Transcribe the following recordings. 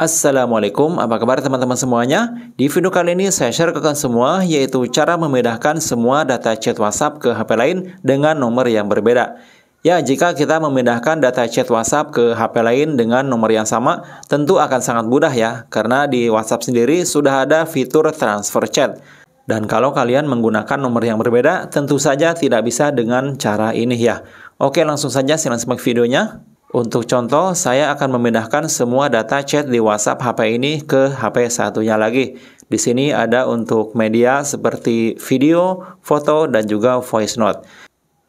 Assalamualaikum, apa kabar teman-teman semuanya? Di video kali ini saya share ke kalian semua yaitu cara memindahkan semua data chat WhatsApp ke HP lain dengan nomor yang berbeda. Ya, jika kita memindahkan data chat WhatsApp ke HP lain dengan nomor yang sama, tentu akan sangat mudah ya, karena di WhatsApp sendiri sudah ada fitur transfer chat. Dan kalau kalian menggunakan nomor yang berbeda, tentu saja tidak bisa dengan cara ini ya. Oke, langsung saja silahkan simak videonya. Untuk contoh, saya akan memindahkan semua data chat di WhatsApp HP ini ke HP satunya lagi. Di sini ada untuk media seperti video, foto, dan juga voice note.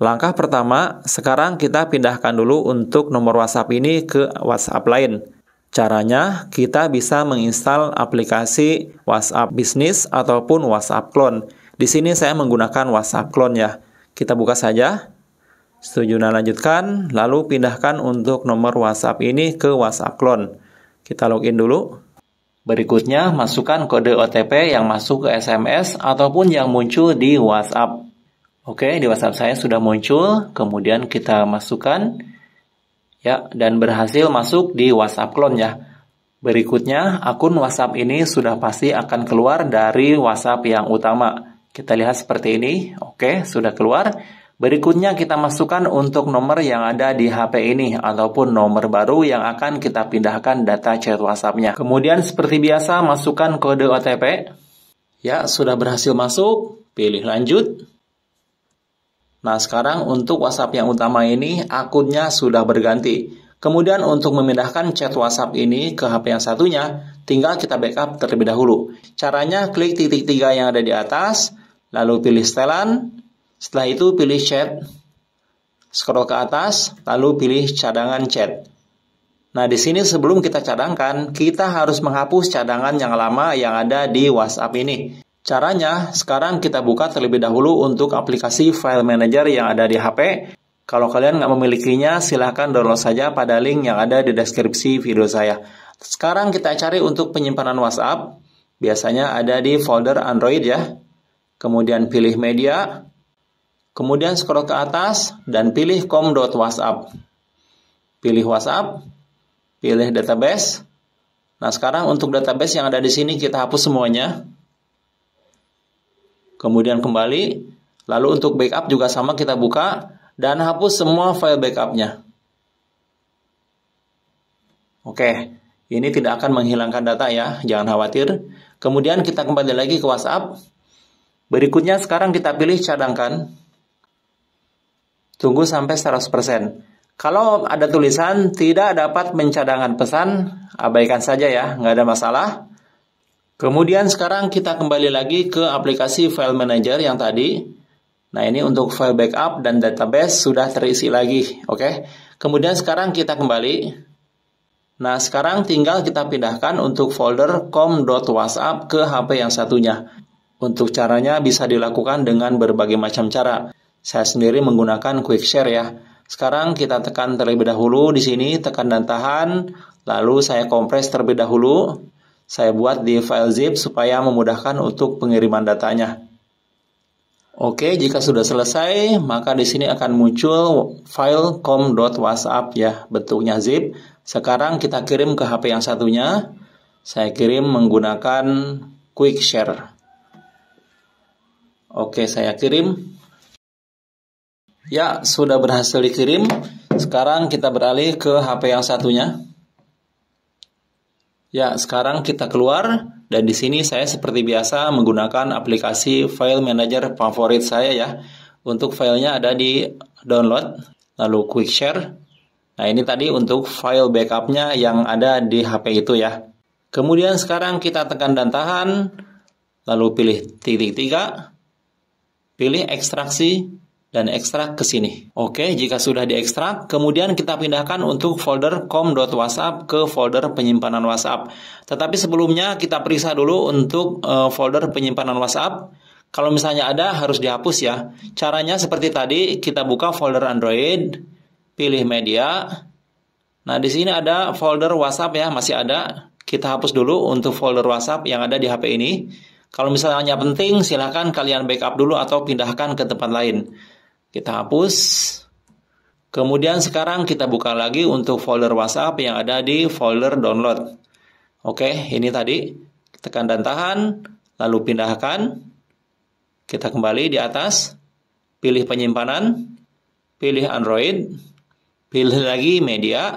Langkah pertama, sekarang kita pindahkan dulu untuk nomor WhatsApp ini ke WhatsApp lain. Caranya, kita bisa menginstal aplikasi WhatsApp Business ataupun WhatsApp clone. Di sini saya menggunakan WhatsApp clone ya. Kita buka saja. Setuju, nah lanjutkan, lalu pindahkan untuk nomor WhatsApp ini ke WhatsApp Clone. Kita login dulu. Berikutnya, masukkan kode OTP yang masuk ke SMS ataupun yang muncul di WhatsApp. Oke, di WhatsApp saya sudah muncul, kemudian kita masukkan ya dan berhasil masuk di WhatsApp Clone ya. Berikutnya, akun WhatsApp ini sudah pasti akan keluar dari WhatsApp yang utama. Kita lihat seperti ini. Oke, sudah keluar. Berikutnya kita masukkan untuk nomor yang ada di HP ini ataupun nomor baru yang akan kita pindahkan data chat WhatsApp-nya. Kemudian seperti biasa masukkan kode OTP. Ya, sudah berhasil masuk, pilih lanjut. Nah, sekarang untuk WhatsApp yang utama ini akunnya sudah berganti. Kemudian untuk memindahkan chat WhatsApp ini ke HP yang satunya, tinggal kita backup terlebih dahulu. Caranya klik titik tiga yang ada di atas, lalu pilih setelan, setelah itu pilih chat, scroll ke atas, lalu pilih cadangan chat. Nah, di sini sebelum kita cadangkan, kita harus menghapus cadangan yang lama yang ada di WhatsApp ini. Caranya, sekarang kita buka terlebih dahulu untuk aplikasi file manager yang ada di HP. Kalau kalian nggak memilikinya, silahkan download saja pada link yang ada di deskripsi video saya. Sekarang kita cari untuk penyimpanan WhatsApp. Biasanya ada di folder Android ya. Kemudian pilih media, Kemudian scroll ke atas dan pilih com.whatsapp. Pilih WhatsApp, pilih database. Nah, sekarang untuk database yang ada di sini kita hapus semuanya. Kemudian kembali, lalu untuk backup juga sama kita buka dan hapus semua file backupnya. Oke, ini tidak akan menghilangkan data ya, jangan khawatir. Kemudian kita kembali lagi ke WhatsApp. Berikutnya sekarang kita pilih cadangkan. Tunggu sampai 100%. Kalau ada tulisan tidak dapat mencadangkan pesan, abaikan saja ya, nggak ada masalah. Kemudian sekarang kita kembali lagi ke aplikasi File Manager yang tadi. Nah ini untuk file backup dan database sudah terisi lagi, oke? Kemudian sekarang kita kembali. Nah sekarang tinggal kita pindahkan untuk folder com.whatsapp ke HP yang satunya. Untuk caranya bisa dilakukan dengan berbagai macam cara. Saya sendiri menggunakan quick share ya. Sekarang kita tekan terlebih dahulu di sini, tekan dan tahan, lalu saya kompres terlebih dahulu. Saya buat di file zip supaya memudahkan untuk pengiriman datanya. Oke, jika sudah selesai, maka di sini akan muncul file com.whatsapp ya, bentuknya zip. Sekarang kita kirim ke HP yang satunya. Saya kirim menggunakan quick share. Oke, saya kirim. Ya, sudah berhasil dikirim. Sekarang kita beralih ke HP yang satunya. Ya, sekarang kita keluar dan di sini saya seperti biasa menggunakan aplikasi file manager favorit saya ya. Untuk filenya ada di download, lalu quick share. Nah, ini tadi untuk file backupnya yang ada di HP itu ya. Kemudian sekarang kita tekan dan tahan, lalu pilih titik tiga, pilih ekstraksi, dan ekstrak ke sini. Oke, jika sudah diekstrak, kemudian kita pindahkan untuk folder com.whatsapp ke folder penyimpanan WhatsApp. Tetapi sebelumnya kita periksa dulu untuk eh, folder penyimpanan WhatsApp. Kalau misalnya ada harus dihapus ya. Caranya seperti tadi, kita buka folder Android, pilih media. Nah, di sini ada folder WhatsApp ya, masih ada. Kita hapus dulu untuk folder WhatsApp yang ada di HP ini. Kalau misalnya penting, silahkan kalian backup dulu atau pindahkan ke tempat lain. Kita hapus. Kemudian sekarang kita buka lagi untuk folder WhatsApp yang ada di folder download. Oke, ini tadi tekan dan tahan, lalu pindahkan. Kita kembali di atas, pilih penyimpanan, pilih Android, pilih lagi media,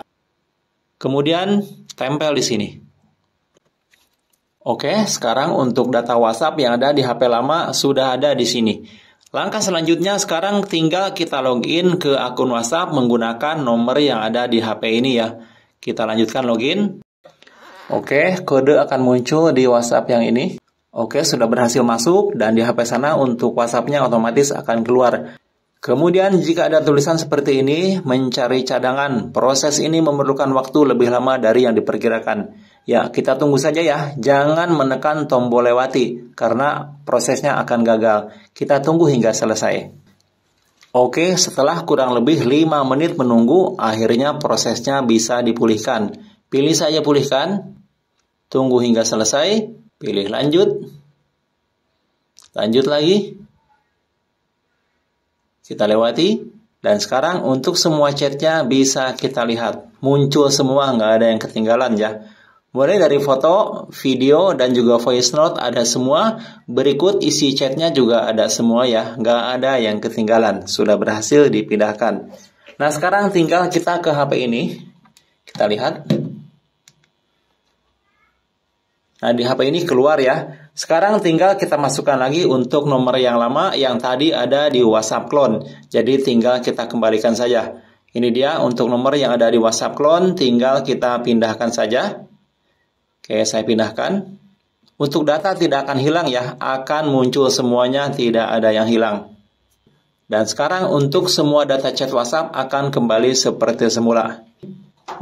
kemudian tempel di sini. Oke, sekarang untuk data WhatsApp yang ada di HP lama sudah ada di sini. Langkah selanjutnya sekarang tinggal kita login ke akun WhatsApp menggunakan nomor yang ada di HP ini ya. Kita lanjutkan login. Oke, kode akan muncul di WhatsApp yang ini. Oke, sudah berhasil masuk dan di HP sana untuk WhatsAppnya otomatis akan keluar. Kemudian jika ada tulisan seperti ini, mencari cadangan. Proses ini memerlukan waktu lebih lama dari yang diperkirakan. Ya, kita tunggu saja ya. Jangan menekan tombol lewati karena prosesnya akan gagal. Kita tunggu hingga selesai. Oke, setelah kurang lebih 5 menit menunggu, akhirnya prosesnya bisa dipulihkan. Pilih saja pulihkan. Tunggu hingga selesai, pilih lanjut. Lanjut lagi. Kita lewati. Dan sekarang untuk semua chatnya bisa kita lihat. Muncul semua, nggak ada yang ketinggalan ya. Mulai dari foto, video, dan juga voice note ada semua. Berikut isi chatnya juga ada semua ya. Nggak ada yang ketinggalan. Sudah berhasil dipindahkan. Nah sekarang tinggal kita ke HP ini. Kita lihat. Nah di HP ini keluar ya. Sekarang tinggal kita masukkan lagi untuk nomor yang lama yang tadi ada di WhatsApp clone. Jadi tinggal kita kembalikan saja. Ini dia untuk nomor yang ada di WhatsApp clone. Tinggal kita pindahkan saja. Oke, saya pindahkan. Untuk data tidak akan hilang ya, akan muncul semuanya, tidak ada yang hilang. Dan sekarang untuk semua data chat WhatsApp akan kembali seperti semula.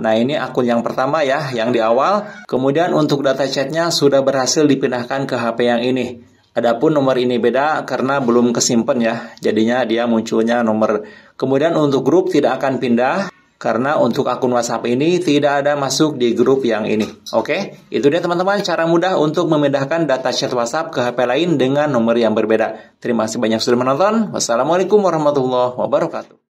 Nah ini akun yang pertama ya, yang di awal. Kemudian untuk data chatnya sudah berhasil dipindahkan ke HP yang ini. Adapun nomor ini beda karena belum kesimpan ya, jadinya dia munculnya nomor. Kemudian untuk grup tidak akan pindah, karena untuk akun WhatsApp ini tidak ada masuk di grup yang ini. Oke, itu dia teman-teman cara mudah untuk memindahkan data chat WhatsApp ke HP lain dengan nomor yang berbeda. Terima kasih banyak sudah menonton. Wassalamualaikum warahmatullahi wabarakatuh.